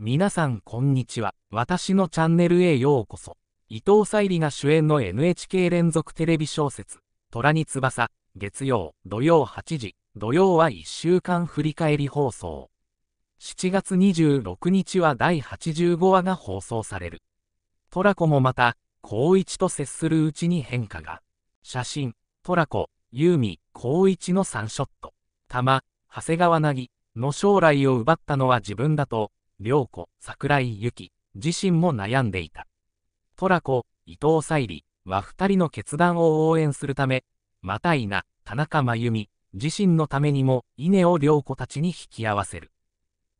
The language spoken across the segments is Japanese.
皆さんこんにちは。私のチャンネルへようこそ。伊藤沙莉が主演の NHK 連続テレビ小説、虎に翼、月曜、土曜8時、土曜は1週間振り返り放送。7月26日は第85話が放送される。トラコもまた、高一と接するうちに変化が。写真、トラコ、ユーミ、高一の3ショット。玉、長谷川なぎの将来を奪ったのは自分だと、良子、桜井由紀、自身も悩んでいた。トラコ、伊藤沙莉は2人の決断を応援するため、またいな、田中真由美、自身のためにも稲を良子たちに引き合わせる。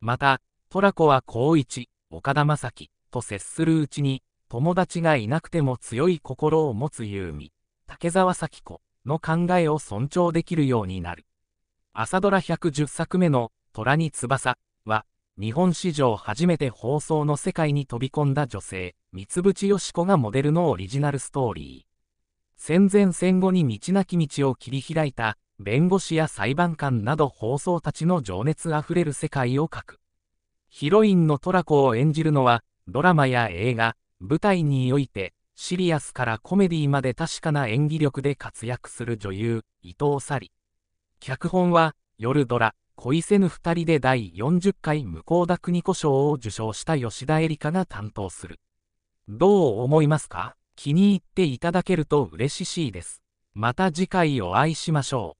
また、トラコは高一、岡田正樹と接するうちに、友達がいなくても強い心を持つ優美、竹沢咲子の考えを尊重できるようになる。朝ドラ110作目の虎に翼は、日本史上初めて放送の世界に飛び込んだ女性、三淵よし子がモデルのオリジナルストーリー。戦前戦後に道なき道を切り開いた、弁護士や裁判官など放送たちの情熱あふれる世界を描く。ヒロインのトラコを演じるのは、ドラマや映画、舞台において、シリアスからコメディまで確かな演技力で活躍する女優、伊藤沙莉。脚本は、夜ドラ、恋せぬ二人で第40回向田邦子賞を受賞した吉田絵里香が担当する。どう思いますか気に入っていただけると嬉しいです。また次回お会いしましょう。